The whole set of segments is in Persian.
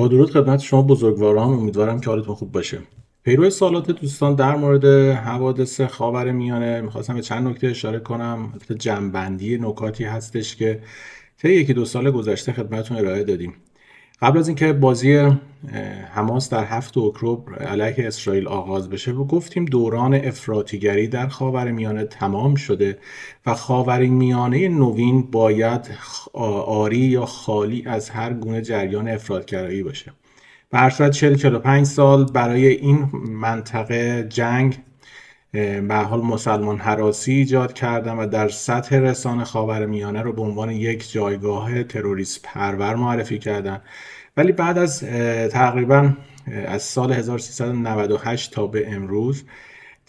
با درود خدمت شما بزرگواران امیدوارم که حالتون خوب باشه پیرو سالات دوستان در مورد حوادث خاور میانه میخواستم به چند نکته اشاره کنم جنبندی نکاتی هستش که تا یکی دو سال گذشته خدمتون ارائه دادیم قبل از اینکه بازی حماس در هفت اکتبر علیه اسرائیل آغاز بشه و گفتیم دوران افراطیگری در خاور میانه تمام شده و خاور میانه نوین باید آری یا خالی از هر گونه جریان افراطگرایی باشه به هر 40 45 سال برای این منطقه جنگ به حال مسلمان حراسی ایجاد کردن و در سطح رسانه خاور میانه رو به عنوان یک جایگاه تروریست پرور معرفی کردن ولی بعد از تقریبا از سال 1398 تا به امروز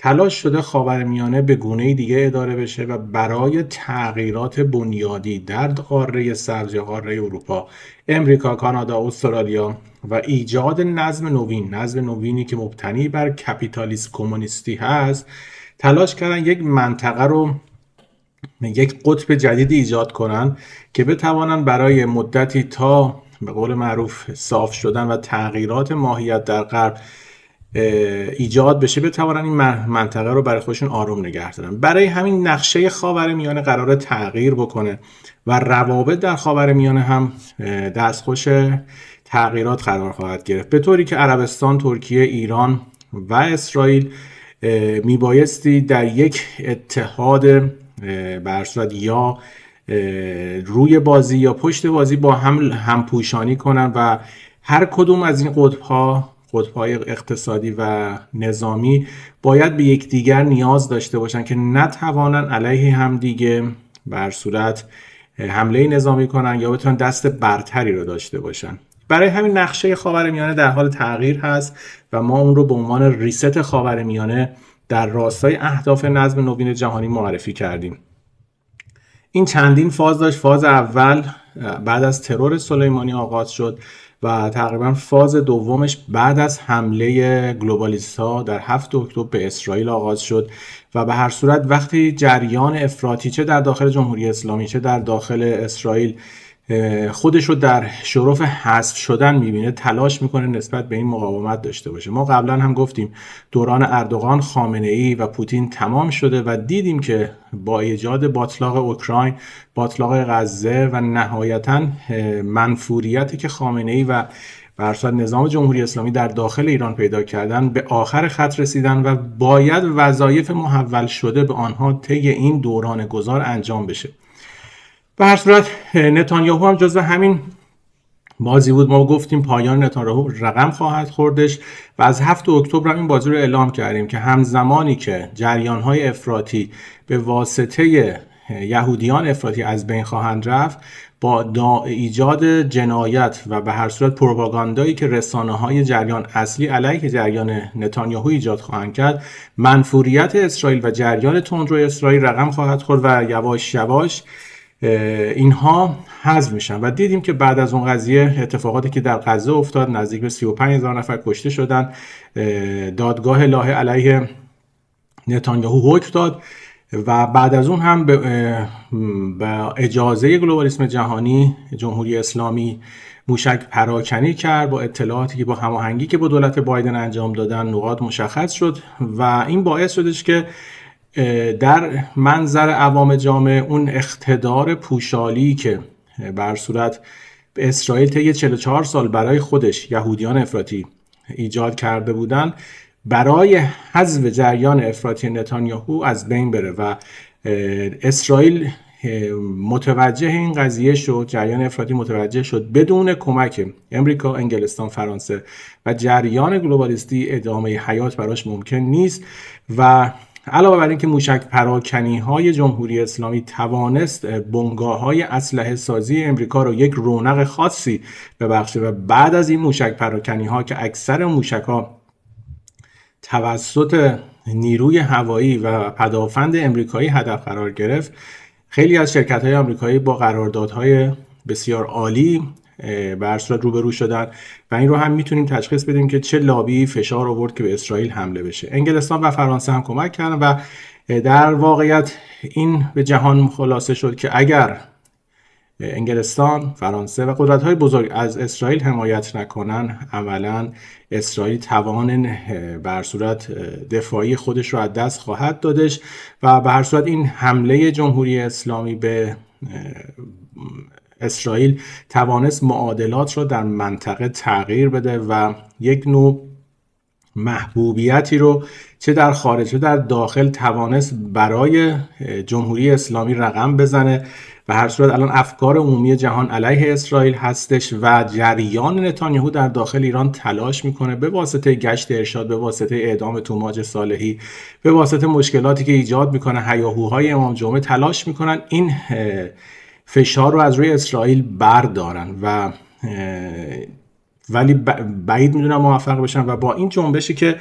تلاش شده خاورمیانه به گونه دیگه اداره بشه و برای تغییرات بنیادی در قاره سبز قاره اروپا امریکا کانادا استرالیا و ایجاد نظم نوین نظم نوینی که مبتنی بر کپیتالیسم کمونیستی هست تلاش کردن یک منطقه رو یک قطب جدید ایجاد کنن که بتوانن برای مدتی تا به قول معروف صاف شدن و تغییرات ماهیت در غرب ایجاد بشه بتوانن این منطقه رو برای خودشون آروم نگه دارن برای همین نقشه خاور میانه قرار تغییر بکنه و روابط در خاور میانه هم دستخوش تغییرات قرار خواهد گرفت به طوری که عربستان، ترکیه، ایران و اسرائیل میبایستی در یک اتحاد برصورت یا روی بازی یا پشت بازی با هم همپوشانی کنن و هر کدوم از این قطب ها قطبهای اقتصادی و نظامی باید به یکدیگر نیاز داشته باشند که نتوانند علیه همدیگه بر صورت حمله نظامی کنند یا بتونن دست برتری رو داشته باشند. برای همین نقشه میانه در حال تغییر هست و ما اون رو به عنوان ریست میانه در راستای اهداف نظم نوین جهانی معرفی کردیم این چندین فاز داشت فاز اول بعد از ترور سلیمانی آغاز شد و تقریبا فاز دومش بعد از حمله گلوبالیست ها در 7 اکتبر به اسرائیل آغاز شد و به هر صورت وقتی جریان افراطی چه در داخل جمهوری اسلامی چه در داخل اسرائیل خودش رو در شرف حذف شدن میبینه تلاش میکنه نسبت به این مقاومت داشته باشه ما قبلا هم گفتیم دوران اردوغان خامنه ای و پوتین تمام شده و دیدیم که با ایجاد باطلاق اوکراین باطلاق غزه و نهایتا منفوریتی که خامنه ای و برصد نظام جمهوری اسلامی در داخل ایران پیدا کردن به آخر خط رسیدن و باید وظایف محول شده به آنها طی این دوران گذار انجام بشه به هر صورت نتانیاهو هم جزو همین بازی بود ما گفتیم پایان نتانیاهو رقم خواهد خوردش و از 7 اکتبر این بازی رو اعلام کردیم که همزمانی که جریانهای افراتی به واسطه یهودیان افراتی از بین خواهند رفت با ایجاد جنایت و به هر صورت پروپاگاندایی که رسانه های جریان اصلی علیه جریان نتانیاهو ایجاد خواهند کرد منفوریت اسرائیل و جریان تندرو اسرائیل رقم خواهد خورد و یواش یواش اینها حذف میشن و دیدیم که بعد از اون قضیه اتفاقاتی که در غزه افتاد نزدیک به 35 هزار نفر کشته شدن دادگاه لاه علیه نتانیاهو حکم داد و بعد از اون هم به, به اجازه گلوبالیسم جهانی جمهوری اسلامی موشک پراکنی کرد با اطلاعاتی که با هماهنگی که با دولت بایدن انجام دادن نقاط مشخص شد و این باعث شدش که در منظر عوام جامعه اون اقتدار پوشالی که بر صورت اسرائیل طی 44 سال برای خودش یهودیان افراطی ایجاد کرده بودن برای حذف جریان افراطی نتانیاهو از بین بره و اسرائیل متوجه این قضیه شد جریان افراطی متوجه شد بدون کمک امریکا انگلستان فرانسه و جریان گلوبالیستی ادامه حیات براش ممکن نیست و علاوه بر اینکه موشک پراکنی های جمهوری اسلامی توانست بنگاه های اسلحه سازی امریکا رو یک رونق خاصی ببخشه و بعد از این موشک پراکنی ها که اکثر موشک ها توسط نیروی هوایی و پدافند امریکایی هدف قرار گرفت خیلی از شرکت های آمریکایی با قراردادهای بسیار عالی به صورت روبرو شدن و این رو هم میتونیم تشخیص بدیم که چه لابی فشار آورد که به اسرائیل حمله بشه انگلستان و فرانسه هم کمک کردن و در واقعیت این به جهان خلاصه شد که اگر انگلستان، فرانسه و قدرت های بزرگ از اسرائیل حمایت نکنن اولا اسرائیل توان بر صورت دفاعی خودش رو از دست خواهد دادش و به صورت این حمله جمهوری اسلامی به اسرائیل توانست معادلات را در منطقه تغییر بده و یک نوع محبوبیتی رو چه در خارج چه در داخل توانست برای جمهوری اسلامی رقم بزنه و هر صورت الان افکار عمومی جهان علیه اسرائیل هستش و جریان نتانیاهو در داخل ایران تلاش میکنه به واسطه گشت ارشاد به واسطه اعدام توماج صالحی به واسطه مشکلاتی که ایجاد میکنه هیاهوهای امام جمعه تلاش میکنن این فشار رو از روی اسرائیل بردارن و ولی بعید میدونم موفق بشن و با این جنبشی که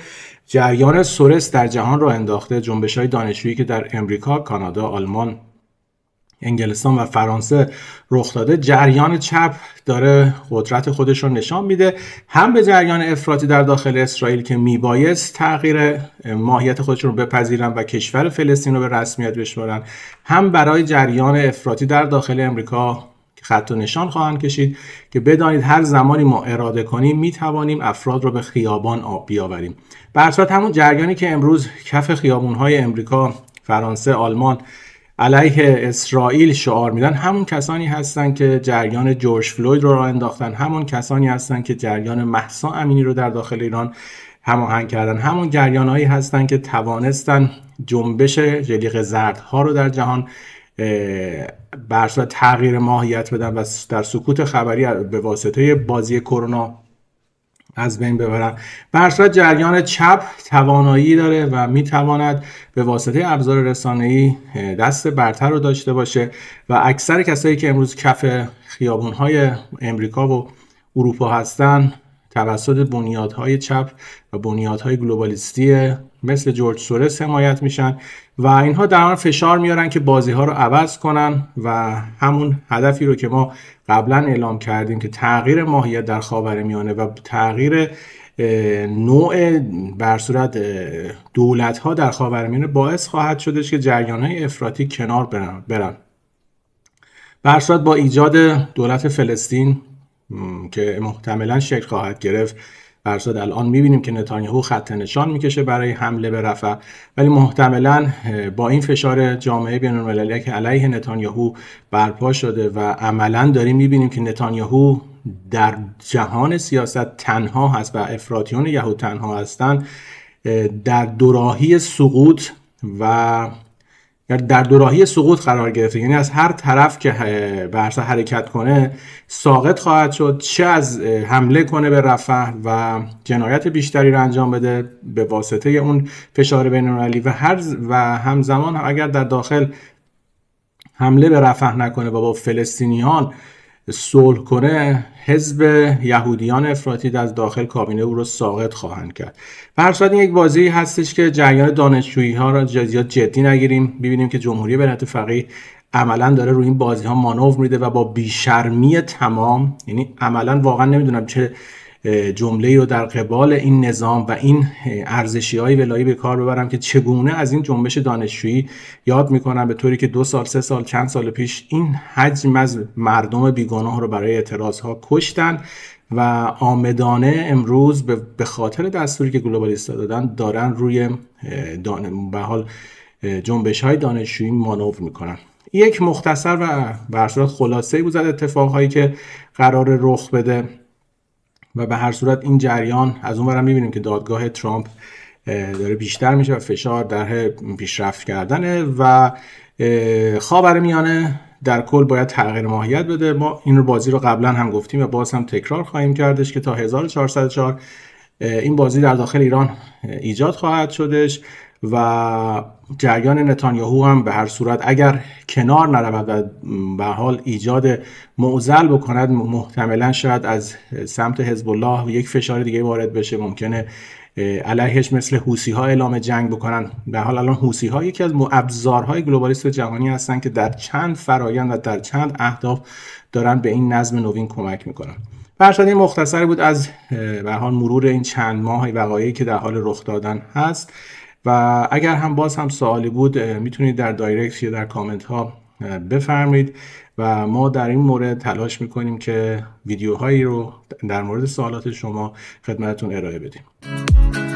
جریان سورس در جهان را انداخته جنبش های دانشجویی که در امریکا، کانادا، آلمان، انگلستان و فرانسه رخ داده جریان چپ داره قدرت خودش رو نشان میده هم به جریان افراطی در داخل اسرائیل که میبایست تغییر ماهیت خودشون رو بپذیرن و کشور فلسطین رو به رسمیت بشمارن هم برای جریان افراطی در داخل امریکا خط و نشان خواهند کشید که بدانید هر زمانی ما اراده کنیم می توانیم افراد را به خیابان آب بیاوریم به همون جریانی که امروز کف خیابون های امریکا فرانسه آلمان علیه اسرائیل شعار میدن همون کسانی هستند که جریان جورج فلوید رو راه انداختن همون کسانی هستند که جریان محسا امینی رو در داخل ایران هماهنگ کردن همون هایی هستند که توانستن جنبش جلیق ها رو در جهان برسا تغییر ماهیت بدن و در سکوت خبری به واسطه بازی کرونا از بین ببرند به جریان چپ توانایی داره و میتواند به واسطه ابزار رسانه‌ای دست برتر رو داشته باشه و اکثر کسایی که امروز کف خیابون‌های امریکا و اروپا هستن توسط بنیادهای چپ و بنیادهای گلوبالیستی مثل جورج سورس حمایت میشن و اینها در فشار میارن که بازی ها رو عوض کنن و همون هدفی رو که ما قبلا اعلام کردیم که تغییر ماهیت در خاور میانه و تغییر نوع بر صورت دولت ها در میانه باعث خواهد شدش که جریان های افراتی کنار برن, برصورت با ایجاد دولت فلسطین که محتملا شکل خواهد گرفت برصد الان میبینیم که نتانیاهو خط نشان میکشه برای حمله به رفع ولی محتملا با این فشار جامعه بین المللی که علیه نتانیاهو برپا شده و عملا داریم میبینیم که نتانیاهو در جهان سیاست تنها هست و افراطیون یهود تنها هستند در دوراهی سقوط و در یعنی در دوراهی سقوط قرار گرفته یعنی از هر طرف که برسا حرکت کنه ساقط خواهد شد چه از حمله کنه به رفح و جنایت بیشتری رو انجام بده به واسطه اون فشار بین و هر و همزمان اگر در داخل حمله به رفح نکنه و با فلسطینیان صلح کنه حزب یهودیان افراطی از داخل کابینه او رو ساقط خواهند کرد به این یک بازی هستش که جریان دانشجویی ها را زیاد جدی نگیریم ببینیم که جمهوری بنت فقیه عملا داره روی این بازی ها مانور میده و با بیشرمی تمام یعنی عملا واقعا نمیدونم چه جمله رو در قبال این نظام و این ارزشی های ولایی به کار ببرم که چگونه از این جنبش دانشجویی یاد میکنم به طوری که دو سال سه سال چند سال پیش این حجم از مردم بیگناه رو برای اعتراض ها کشتن و آمدانه امروز به خاطر دستوری که گلوبالیست دادن دارن روی به حال جنبش های دانشجویی مانور میکنن یک مختصر و برصورت خلاصه بود از اتفاقهایی که قرار رخ بده و به هر صورت این جریان از اون برم میبینیم که دادگاه ترامپ داره بیشتر میشه و فشار در پیشرفت کردنه و خاور میانه در کل باید تغییر ماهیت بده ما این بازی رو قبلا هم گفتیم و باز هم تکرار خواهیم کردش که تا 1404 این بازی در داخل ایران ایجاد خواهد شدش و جریان نتانیاهو هم به هر صورت اگر کنار نرود و به حال ایجاد معزل بکند محتملا شاید از سمت حزب الله یک فشار دیگه وارد بشه ممکنه علیهش مثل حوسی ها اعلام جنگ بکنن به حال الان حوسی ها یکی از های گلوبالیست جهانی هستند که در چند فرایند و در چند اهداف دارن به این نظم نوین کمک میکنن برشاد این مختصری بود از به حال مرور این چند ماه وقایعی که در حال رخ دادن هست و اگر هم باز هم سوالی بود میتونید در دایرکت یا در کامنت ها بفرمید و ما در این مورد تلاش میکنیم که ویدیوهایی رو در مورد سوالات شما خدمتتون ارائه بدیم